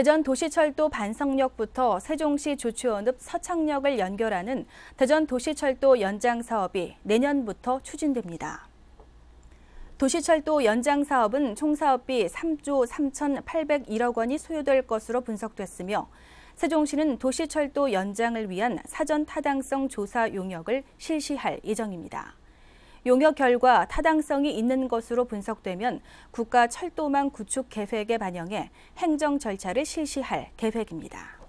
대전 도시철도 반성역부터 세종시 조치원읍 서창역을 연결하는 대전 도시철도 연장 사업이 내년부터 추진됩니다. 도시철도 연장 사업은 총사업비 3조 3,801억 원이 소요될 것으로 분석됐으며 세종시는 도시철도 연장을 위한 사전 타당성 조사 용역을 실시할 예정입니다. 용역 결과 타당성이 있는 것으로 분석되면 국가 철도망 구축 계획에 반영해 행정 절차를 실시할 계획입니다.